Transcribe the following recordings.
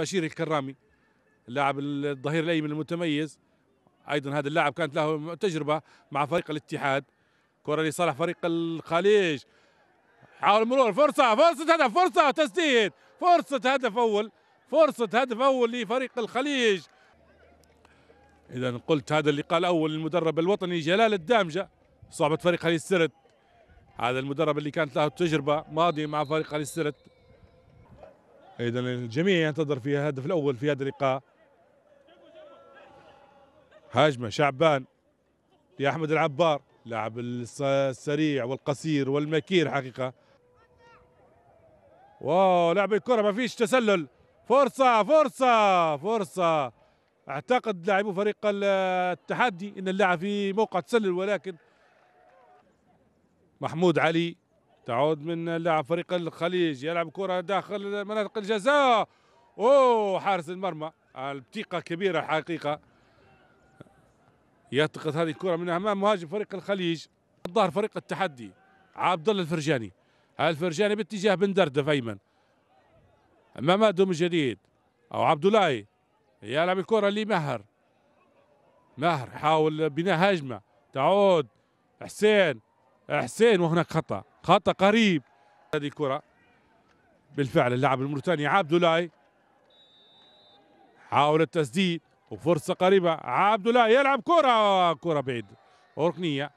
بشير الكرامي اللاعب الظهير الايمن المتميز ايضا هذا اللاعب كانت له تجربه مع فريق الاتحاد كره لصالح فريق الخليج حاول مرور فرصه فرصه هدف فرصه تسديد فرصه هدف اول فرصه هدف اول لفريق الخليج اذا قلت هذا اللقاء الاول للمدرب الوطني جلال الدامجه صعبه فريق خليج السرد هذا المدرب اللي كانت له تجربه ماضيه مع فريق خليج السرد اذا الجميع ينتظر فيها الهدف الاول في هذا اللقاء هجمه شعبان لاحمد العبار لاعب السريع والقصير والمكير حقيقه واو لعب الكره ما فيش تسلل فرصه فرصه فرصه اعتقد لاعبو فريق التحدي ان اللاعب في موقع تسلل ولكن محمود علي تعود من لاعب فريق الخليج يلعب كره داخل مناطق الجزاء اوه حارس المرمى البطيقه كبيره حقيقه يلتقط هذه الكره من امام مهاجم فريق الخليج الظهر فريق التحدي عبد الله الفرجاني الفرجاني باتجاه بن دردف ايمن امام من جديد او عبد الله يلعب الكره لمهر مهر حاول بناء هجمه تعود حسين حسين وهناك خطا خطا قريب هذه الكره بالفعل اللاعب الموريتاني عبد اللهي حاول التسديد وفرصه قريبه عبد الله يلعب كره كره بعيد ركنيه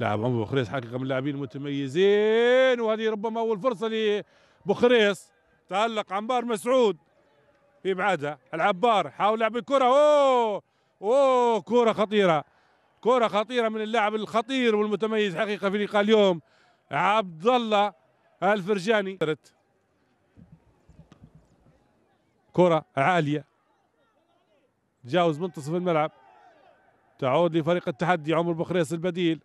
لاعب ابو بوخريس حقيقه من اللاعبين المتميزين وهذه ربما اول فرصه لبوخريس تالق عمار مسعود في ابعادها العبار حاول لعب الكره اوه اوه كره خطيره كره خطيره من اللاعب الخطير والمتميز حقيقه في لقاء اليوم عبد الله الفرجاني كره عاليه تجاوز منتصف الملعب تعود لفريق التحدي عمر بخريس البديل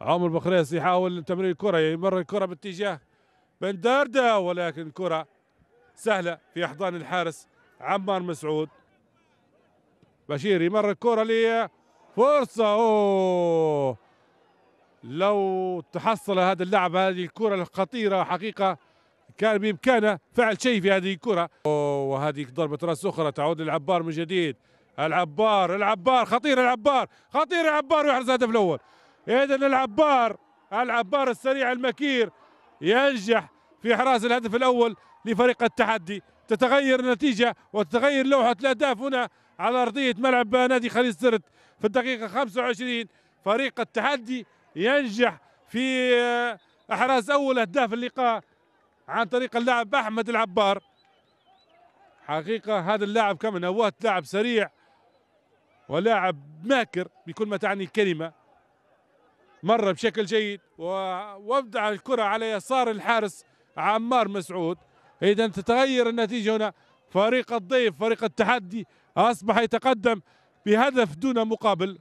عمر بخريس يحاول تمرير الكره يمر الكره باتجاه بن ولكن الكره سهله في احضان الحارس عمار مسعود بشير يمر الكره ليه فرصة أوه لو تحصل هذا اللاعب هذه الكرة الخطيرة حقيقة كان بإمكانه فعل شيء في هذه الكرة وهذه ضربة راس أخرى تعود للعبار من جديد العبار العبار خطير العبار خطير العبار ويحرز الهدف الأول إذا العبار العبار السريع المكير ينجح في إحراز الهدف الأول لفريق التحدي تتغير النتيجة وتتغير لوحة الأهداف هنا على ارضيه ملعب نادي خليج سرت في الدقيقه 25 فريق التحدي ينجح في آه، احراز اول اهداف اللقاء عن طريق اللاعب احمد العبار حقيقه هذا اللاعب كما نوات لاعب سريع ولاعب ماكر بكل ما تعني الكلمه مر بشكل جيد وابدع الكره على يسار الحارس عمار مسعود اذا تتغير النتيجه هنا فريق الضيف فريق التحدي اصبح يتقدم بهدف دون مقابل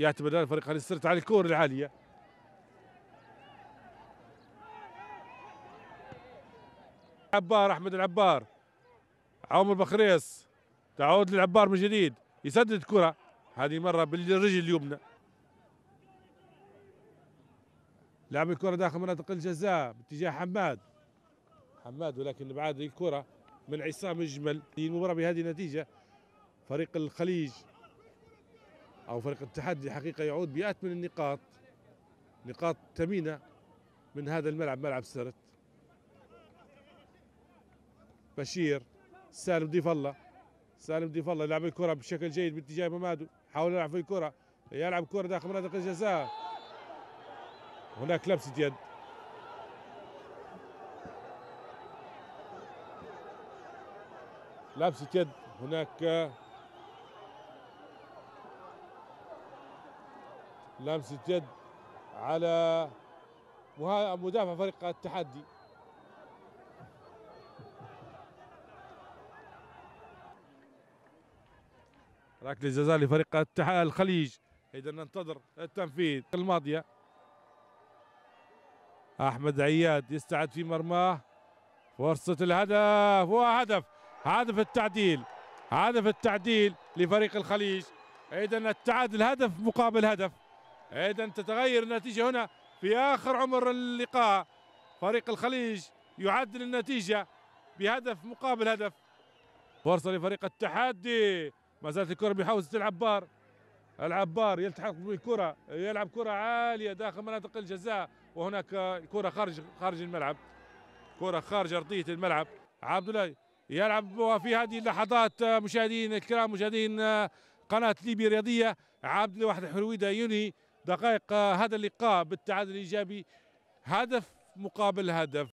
يعتمد بدل الفريق علي السرت على الكور العاليه عبار احمد العبار عمر بخريس تعود للعبار من جديد يسدد كره هذه مره بالرجل اليمنى لعب الكره داخل مناطق الجزاء باتجاه حماد حماد ولكن بعد الكره من عصام الجمل المباراه بهذه النتيجه فريق الخليج أو فريق التحدي حقيقة يعود بأثمن النقاط نقاط ثمينة من هذا الملعب ملعب سرت بشير سالم ضيف الله سالم ضيف الله يلعب الكرة بشكل جيد باتجاه ممادو حاول يلعب في الكرة يلعب كرة داخل منطقة الجزاء هناك لمسة يد لمسة يد هناك لمسة جد على مدافع فريق التحدي ركله جزاء لفريق الخليج اذا ننتظر التنفيذ الماضيه احمد عياد يستعد في مرماه فرصه الهدف وهدف هدف التعديل هدف التعديل لفريق الخليج اذا التعادل هدف مقابل هدف اذا تتغير النتيجه هنا في اخر عمر اللقاء فريق الخليج يعدل النتيجه بهدف مقابل هدف فرصه لفريق التحدي ما زالت الكره بحوزه العبار العبار يلتحق بالكره يلعب كره عاليه داخل مناطق الجزاء وهناك كره خارج خارج الملعب كره خارج ارضيه الملعب عبد الله يلعب وفي هذه اللحظات مشاهدين الكرام مشاهدين قناه ليبيا الرياضيه عبد الواحد حرويدة ينهي دقائق آه، هذا اللقاء بالتعادل الايجابي هدف مقابل هدف